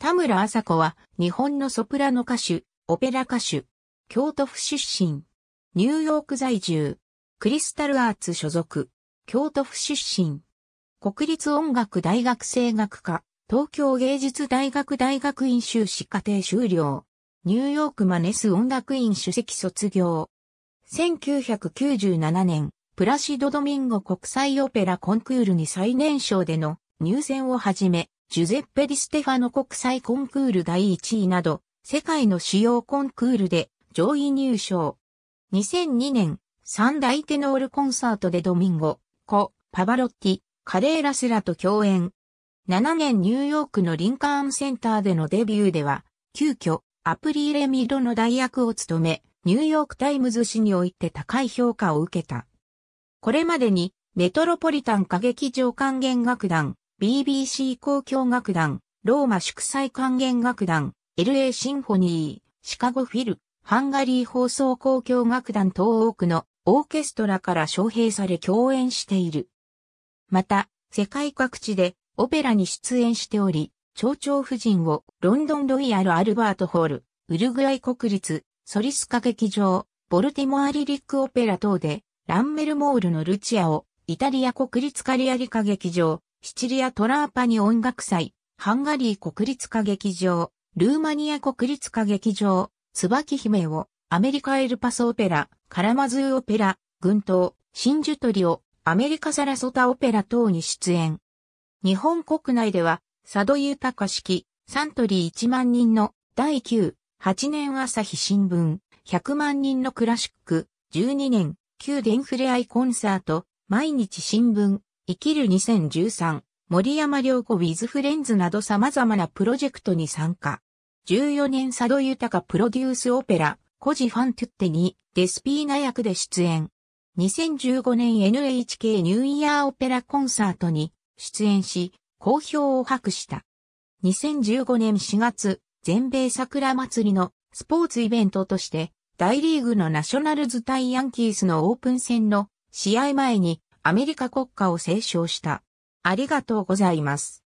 田村麻子は日本のソプラノ歌手、オペラ歌手、京都府出身、ニューヨーク在住、クリスタルアーツ所属、京都府出身、国立音楽大学声楽科、東京芸術大学大学院修士課程修了、ニューヨークマネス音楽院主席卒業。1997年、プラシドドミンゴ国際オペラコンクールに最年少での入選をはじめ、ジュゼッペ・ディ・ステファノ国際コンクール第1位など、世界の主要コンクールで上位入賞。2002年、三大テノールコンサートでドミンゴ、コ、パバロッティ、カレーラスラと共演。7年ニューヨークのリンカーンセンターでのデビューでは、急遽、アプリーレミドの代役を務め、ニューヨークタイムズ誌において高い評価を受けた。これまでに、メトロポリタン歌劇場管弦楽団、BBC 交響楽団、ローマ祝祭還元楽団、LA シンフォニー、シカゴフィル、ハンガリー放送交響楽団等多くのオーケストラから招聘され共演している。また、世界各地でオペラに出演しており、蝶々夫人をロンドンロイヤル・アルバート・ホール、ウルグアイ国立、ソリスカ劇場、ボルティモアリリック・オペラ等で、ランメルモールのルチアを、イタリア国立カリアリカ劇場、シチリアトラーパニ音楽祭、ハンガリー国立歌劇場、ルーマニア国立歌劇場、椿姫を、アメリカエルパスオペラ、カラマズーオペラ、群島、真珠鳥を、アメリカサラソタオペラ等に出演。日本国内では、佐渡豊式、サントリー1万人の第9、8年朝日新聞、100万人のクラシック、12年、旧電フレアイコンサート、毎日新聞、生きる2013、森山良子ウィズフレンズなど様々なプロジェクトに参加。14年佐渡豊プロデュースオペラ、コジファントゥッテに、デスピーナ役で出演。2015年 NHK ニューイヤーオペラコンサートに出演し、好評を博した。2015年4月、全米桜祭りのスポーツイベントとして、大リーグのナショナルズ対ヤンキースのオープン戦の試合前にアメリカ国家を斉唱した。ありがとうございます。